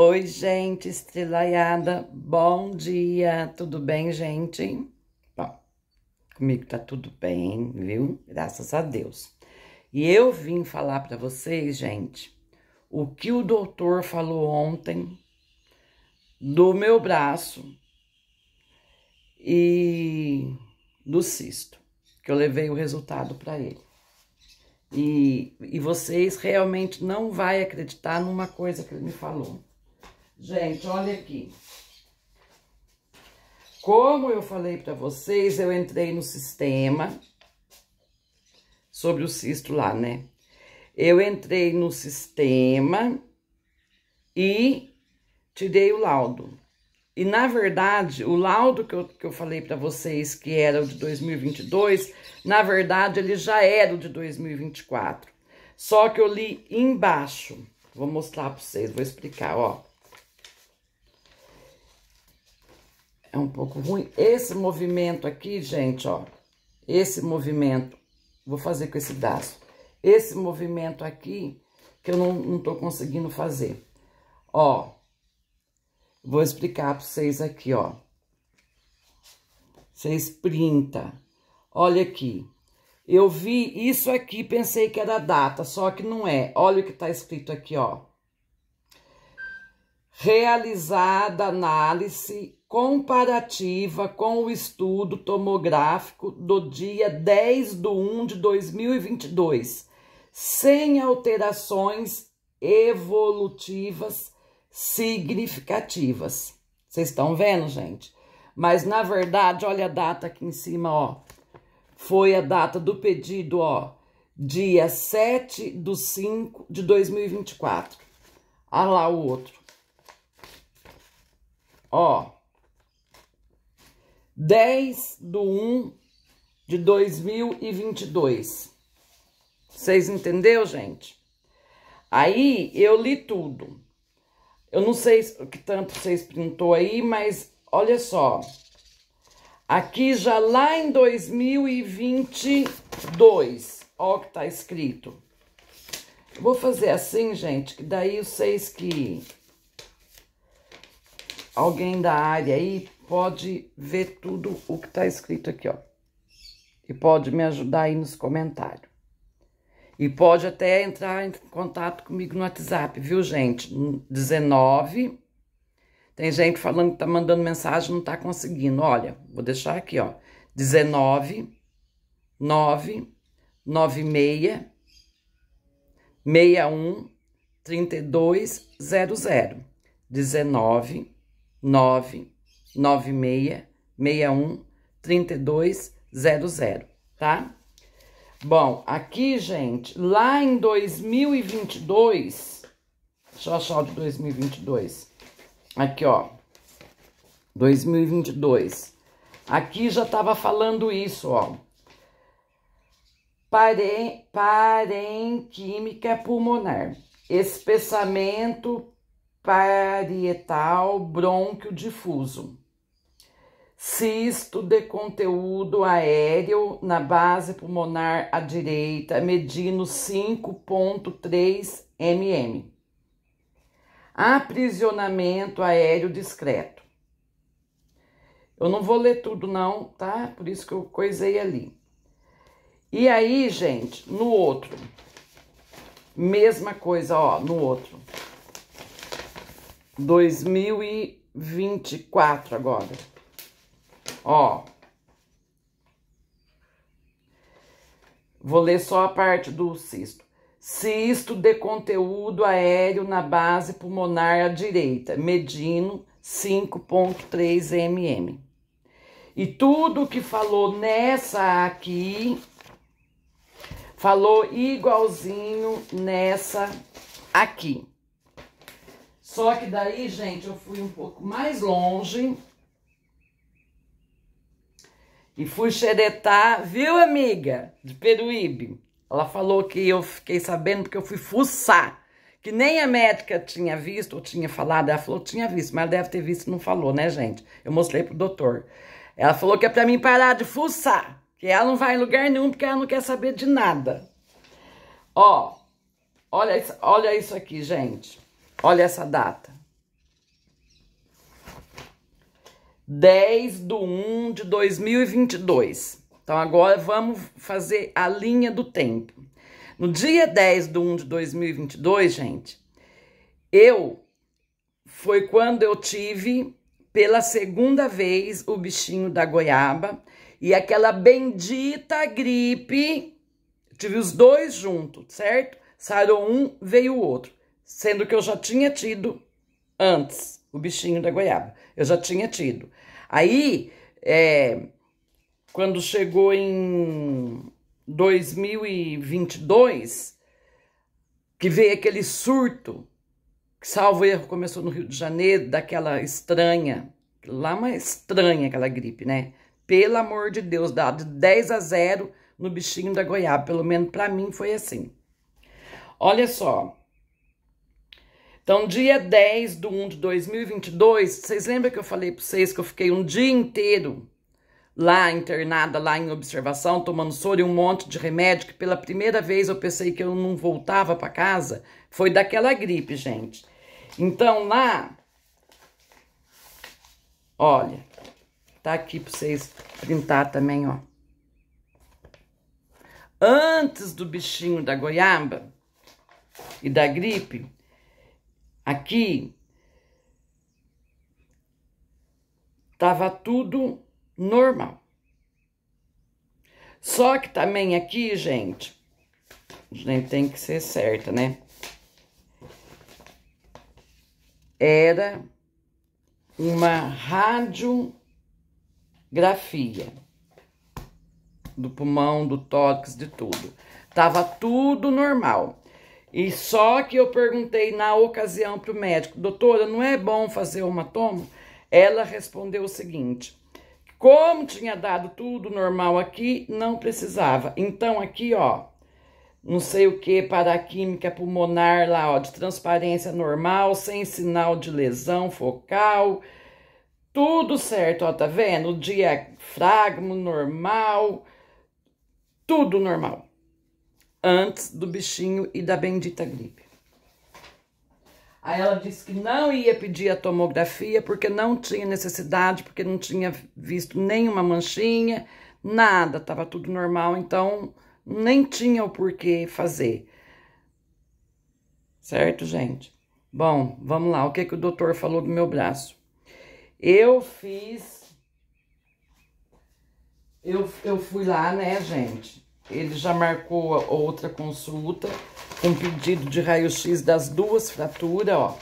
Oi, gente, estrelaiada, bom dia, tudo bem, gente? Bom, comigo tá tudo bem, viu? Graças a Deus. E eu vim falar para vocês, gente, o que o doutor falou ontem do meu braço e do cisto, que eu levei o resultado para ele. E, e vocês realmente não vai acreditar numa coisa que ele me falou. Gente, olha aqui. Como eu falei para vocês, eu entrei no sistema sobre o cisto lá, né? Eu entrei no sistema e tirei o laudo. E, na verdade, o laudo que eu, que eu falei para vocês que era o de 2022, na verdade, ele já era o de 2024. Só que eu li embaixo. Vou mostrar para vocês, vou explicar, ó. é um pouco ruim. Esse movimento aqui, gente, ó. Esse movimento, vou fazer com esse daço. Esse movimento aqui, que eu não, não tô conseguindo fazer. Ó, vou explicar para vocês aqui, ó. Vocês printa. Olha aqui. Eu vi isso aqui, pensei que era data, só que não é. Olha o que tá escrito aqui, ó realizada análise comparativa com o estudo tomográfico do dia 10 de 1 de 2022, sem alterações evolutivas significativas. Vocês estão vendo, gente? Mas, na verdade, olha a data aqui em cima, ó. Foi a data do pedido, ó, dia 7 de 5 de 2024. Olha lá o outro. Ó. 10 do 1 de 2022. Vocês entenderam, gente? Aí eu li tudo. Eu não sei o que tanto vocês printou aí, mas olha só. Aqui já lá em 2022, ó o que tá escrito. vou fazer assim, gente, que daí vocês que alguém da área aí pode ver tudo o que está escrito aqui, ó. E pode me ajudar aí nos comentários. E pode até entrar em contato comigo no WhatsApp, viu, gente? 19. Tem gente falando que tá mandando mensagem, não tá conseguindo. Olha, vou deixar aqui, ó. 19 9 96 61 3200. 19 996613200, tá? Bom, aqui, gente, lá em 2022, deixa eu achar de 2022. Aqui, ó. 2022. Aqui já tava falando isso, ó. Parem, química é pulmonar, espessamento parietal difuso, Cisto de conteúdo aéreo na base pulmonar à direita, medindo 5,3 mm. Aprisionamento aéreo discreto. Eu não vou ler tudo, não, tá? Por isso que eu coisei ali. E aí, gente, no outro. Mesma coisa, ó, no outro. 2024 agora. Ó. Vou ler só a parte do cisto. Cisto de conteúdo aéreo na base pulmonar à direita, medindo 5.3 mm. E tudo que falou nessa aqui, falou igualzinho nessa aqui. Só que daí, gente, eu fui um pouco mais longe. E fui xeretar, viu, amiga? De Peruíbe. Ela falou que eu fiquei sabendo porque eu fui fuçar. Que nem a médica tinha visto ou tinha falado. Ela falou tinha visto, mas deve ter visto e não falou, né, gente? Eu mostrei pro doutor. Ela falou que é pra mim parar de fuçar. Que ela não vai em lugar nenhum porque ela não quer saber de nada. Ó, olha, olha isso aqui, gente. Olha essa data. 10 de 1 de 2022. Então, agora vamos fazer a linha do tempo. No dia 10 de 1 de 2022, gente, eu. Foi quando eu tive pela segunda vez o bichinho da goiaba e aquela bendita gripe. Tive os dois juntos, certo? Sarou um, veio o outro sendo que eu já tinha tido antes o bichinho da goiaba. Eu já tinha tido. Aí, é, quando chegou em 2022, que veio aquele surto, que salvo erro começou no Rio de Janeiro, daquela estranha, lá uma estranha aquela gripe, né? Pelo amor de Deus, dado 10 a 0 no bichinho da goiaba, pelo menos para mim foi assim. Olha só, então, dia 10 de 1 de 2022, vocês lembram que eu falei para vocês que eu fiquei um dia inteiro lá internada, lá em observação, tomando soro e um monte de remédio, que pela primeira vez eu pensei que eu não voltava para casa, foi daquela gripe, gente. Então, lá, olha, tá aqui para vocês printar também, ó. Antes do bichinho da goiaba e da gripe, Aqui estava tudo normal. Só que também aqui, gente, a gente tem que ser certa, né? Era uma radiografia do pulmão, do tórax, de tudo. Tava tudo normal. E só que eu perguntei na ocasião para o médico, doutora, não é bom fazer uma tomo? Ela respondeu o seguinte: como tinha dado tudo normal aqui, não precisava. Então aqui, ó, não sei o que para a química pulmonar lá, ó, de transparência normal, sem sinal de lesão focal, tudo certo, ó, tá vendo? O diafragma é normal, tudo normal antes do bichinho e da bendita gripe. Aí ela disse que não ia pedir a tomografia porque não tinha necessidade, porque não tinha visto nenhuma manchinha, nada, estava tudo normal, então nem tinha o porquê fazer. Certo, gente? Bom, vamos lá. O que, que o doutor falou do meu braço? Eu fiz. Eu, eu fui lá, né, gente? Ele já marcou outra consulta com pedido de raio-x das duas fraturas, ó.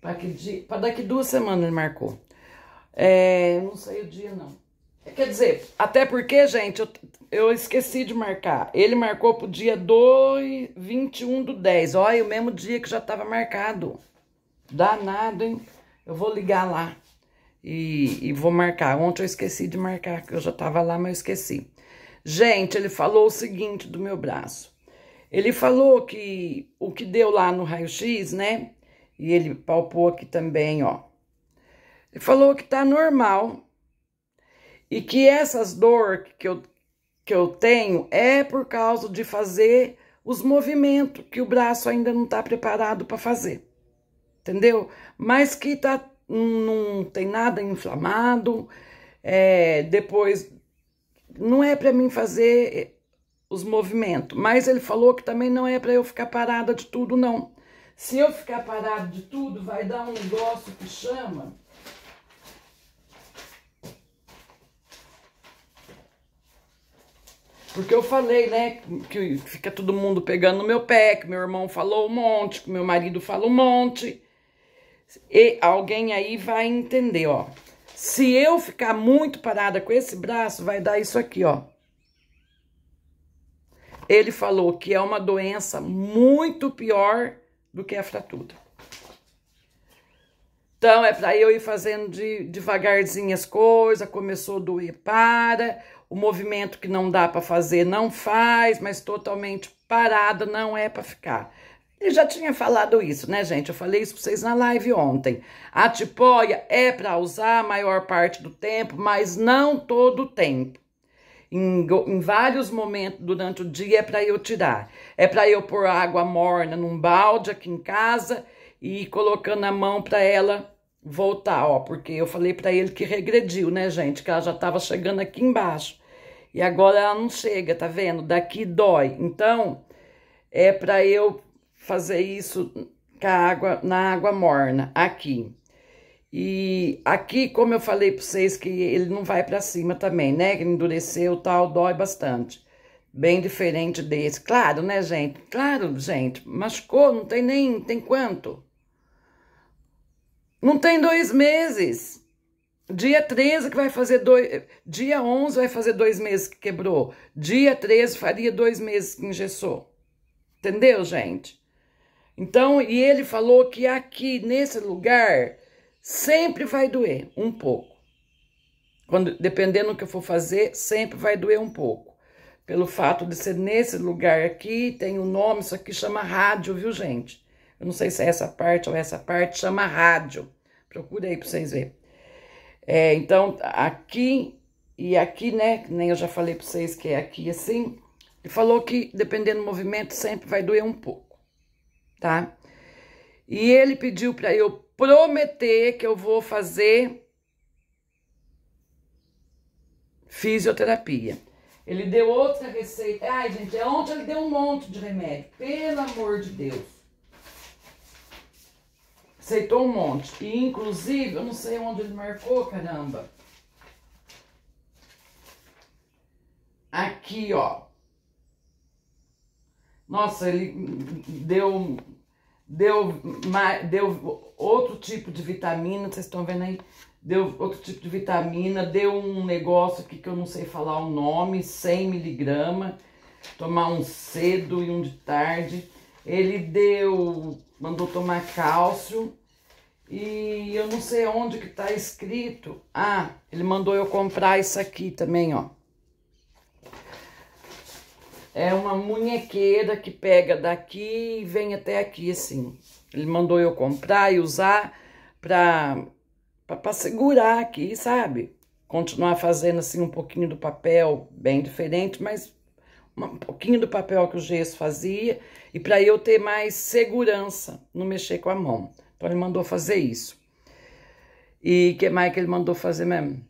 Para daqui duas semanas ele marcou. É, não sei o dia, não. É, quer dizer, até porque, gente, eu, eu esqueci de marcar. Ele marcou pro dia 2, 21 do 10. Olha, o mesmo dia que já tava marcado. Danado, hein? Eu vou ligar lá. E, e, vou marcar. Ontem eu esqueci de marcar, que eu já tava lá, mas eu esqueci. Gente, ele falou o seguinte do meu braço. Ele falou que o que deu lá no raio-x, né? E ele palpou aqui também, ó. Ele falou que tá normal. E que essas dor que eu, que eu tenho é por causa de fazer os movimentos que o braço ainda não tá preparado para fazer. Entendeu? Mas que tá não tem nada inflamado. É, depois, não é para mim fazer eh, os movimentos, mas ele falou que também não é para eu ficar parada de tudo, não. Se eu ficar parada de tudo, vai dar um negócio que chama. Porque eu falei, né, que fica todo mundo pegando no meu pé, que meu irmão falou um monte, que meu marido falou um monte. E alguém aí vai entender, ó. Se eu ficar muito parada com esse braço, vai dar isso aqui, ó. Ele falou que é uma doença muito pior do que a fratura. Então, é para eu ir fazendo de, devagarzinho as coisas. Começou a doer, para. O movimento que não dá para fazer, não faz, mas totalmente parada não é para ficar. Ele já tinha falado isso, né, gente? Eu falei isso para vocês na live ontem. A tipóia é para usar a maior parte do tempo, mas não todo o tempo. Em, em, vários momentos durante o dia é para eu tirar. É para eu pôr água morna num balde aqui em casa e ir colocando a mão para ela voltar, ó, porque eu falei para ele que regrediu, né, gente, que ela já estava chegando aqui embaixo. E agora ela não chega, tá vendo? Daqui dói. Então, é para eu fazer isso com a água, na água morna, aqui. E aqui, como eu falei para vocês, que ele não vai para cima também, né? Que endureceu tal, dói bastante. Bem diferente desse. Claro, né, gente? Claro, gente. Machucou, não tem nem... tem quanto? Não tem dois meses. Dia 13 que vai fazer dois... Dia 11 vai fazer dois meses que quebrou. Dia 13 faria dois meses que engessou. Entendeu, gente? Então, e ele falou que aqui nesse lugar sempre vai doer um pouco. Quando, dependendo do que eu for fazer, sempre vai doer um pouco. Pelo fato de ser nesse lugar aqui, tem o um nome, isso aqui chama rádio, viu, gente? Eu não sei se é essa parte ou essa parte, chama rádio. Procure aí para vocês verem. É, então, aqui e aqui, né? Nem eu já falei para vocês que é aqui assim. Ele falou que dependendo do movimento sempre vai doer um pouco tá? E ele pediu para eu prometer que eu vou fazer fisioterapia. Ele deu outra receita. Ai, gente, é ontem ele deu um monte de remédio. Pelo amor de Deus. Aceitou um monte. E, inclusive, eu não sei onde ele marcou, caramba. Aqui, ó. Nossa, ele deu, deu, deu outro tipo de vitamina, vocês estão vendo aí? Deu outro tipo de vitamina, deu um negócio aqui que eu não sei falar o nome, 100 miligrama, tomar um cedo e um de tarde. Ele deu, mandou tomar cálcio, e eu não sei onde que tá escrito. Ah, ele mandou eu comprar isso aqui também, ó. É uma munhequeira que pega daqui e vem até aqui, assim. Ele mandou eu comprar e usar para para segurar aqui, sabe? Continuar fazendo assim um pouquinho do papel bem diferente, mas um pouquinho do papel que o gesso fazia e para eu ter mais segurança, não mexer com a mão. Então ele mandou fazer isso. E que mais que ele mandou fazer mesmo?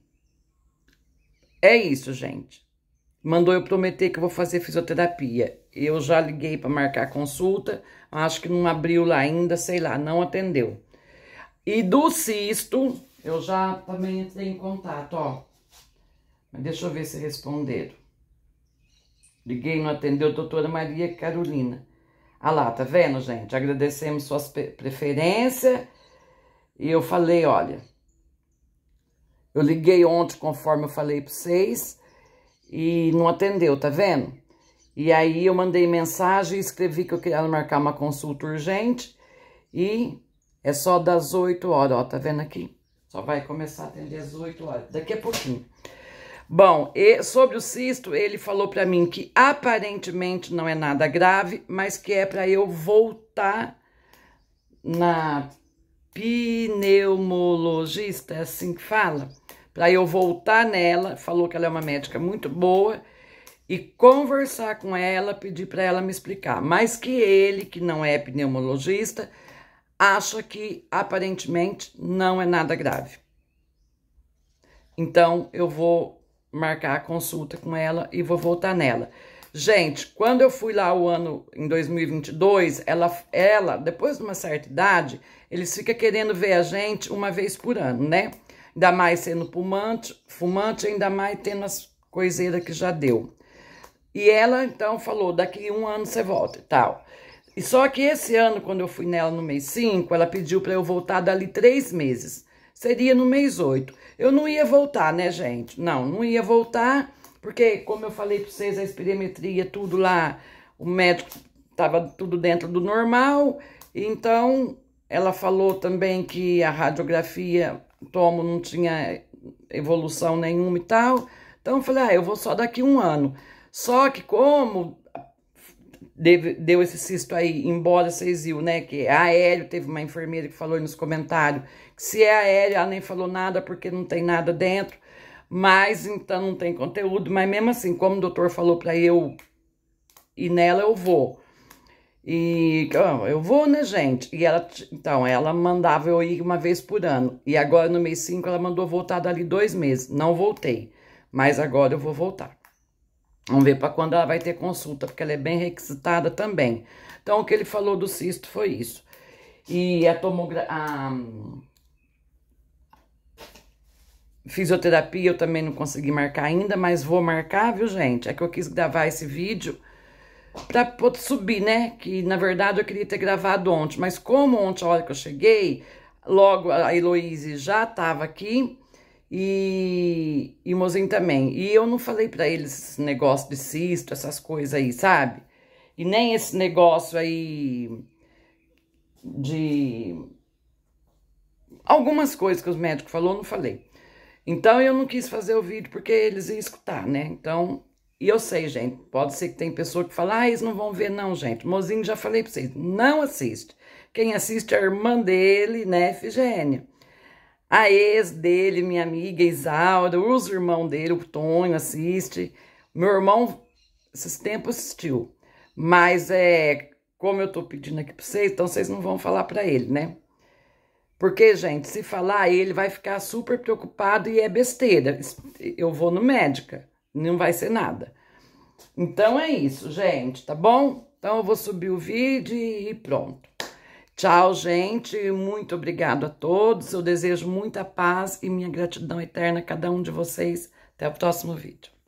É isso, gente mandou eu prometer que eu vou fazer fisioterapia. Eu já liguei para marcar consulta, acho que não abriu lá ainda, sei lá, não atendeu. E do cisto, eu já também entrei em contato, ó. Mas deixa eu ver se responderam. Liguei, não atendeu, doutora Maria Carolina. Ah lá, tá vendo, gente? Agradecemos suas preferências. E eu falei, olha, eu liguei ontem, conforme eu falei para vocês, e não atendeu, tá vendo? E aí eu mandei mensagem, escrevi que eu queria marcar uma consulta urgente e é só das 8 horas, ó, tá vendo aqui? Só vai começar a atender às 8 horas, daqui a pouquinho. Bom, sobre o cisto, ele falou para mim que aparentemente não é nada grave, mas que é para eu voltar na pneumologista, é assim que fala, para eu voltar nela, falou que ela é uma médica muito boa, e conversar com ela, pedir para ela me explicar. Mas que ele, que não é pneumologista, acha que aparentemente não é nada grave. Então eu vou marcar a consulta com ela e vou voltar nela. Gente, quando eu fui lá o ano em 2022, ela, ela depois de uma certa idade, eles ficam querendo ver a gente uma vez por ano, né? ainda mais sendo fumante, fumante ainda mais tendo as coiseiras que já deu. E ela, então, falou, daqui um ano você volta e tal. E só que esse ano, quando eu fui nela no mês 5, ela pediu para eu voltar dali três meses. Seria no mês 8. Eu não ia voltar, né, gente? Não, não ia voltar, porque, como eu falei para vocês, a espirometria, tudo lá, o médico estava tudo dentro do normal. Então, ela falou também que a radiografia, tomo, não tinha evolução nenhuma e tal. Então eu falei, ah, eu vou só daqui um ano. Só que como deu esse cisto aí, embora vocês viram, né, que a Aéreo teve uma enfermeira que falou nos comentários que se é aéreo, ela nem falou nada porque não tem nada dentro, mas então não tem conteúdo, mas mesmo assim, como o doutor falou para eu ir nela, eu vou. E oh, eu vou, né, gente? E ela, então, ela mandava eu ir uma vez por ano. E agora no mês 5 ela mandou voltar dali dois meses. Não voltei, mas agora eu vou voltar. Vamos ver para quando ela vai ter consulta, porque ela é bem requisitada também. Então, o que ele falou do cisto foi isso. E a tomografia. A... Hum, fisioterapia eu também não consegui marcar ainda, mas vou marcar, viu, gente? É que eu quis gravar esse vídeo para poder subir, né? Que na verdade eu queria ter gravado ontem, mas como ontem, a hora que eu cheguei, logo a Heloíse já estava aqui e, e o Mozinho também. E eu não falei para eles esse negócio de cisto, essas coisas aí, sabe? E nem esse negócio aí de algumas coisas que os médicos falou, eu não falei. Então eu não quis fazer o vídeo porque eles iam escutar, né? Então e eu sei, gente, pode ser que tem pessoa que fala, ah, eles não vão ver não, gente. Mozinho, já falei pra vocês, não assiste. Quem assiste é a irmã dele, né, Figênia. A ex dele, minha amiga Isaura, os irmãos dele, o Tonho assiste. Meu irmão, esses tempos assistiu. Mas é, como eu tô pedindo aqui pra vocês, então vocês não vão falar pra ele, né? Porque, gente, se falar, ele vai ficar super preocupado e é besteira. Eu vou no médica. Não vai ser nada. Então é isso, gente, tá bom? Então eu vou subir o vídeo e pronto. Tchau, gente. Muito obrigado a todos. Eu desejo muita paz e minha gratidão eterna a cada um de vocês. Até o próximo vídeo.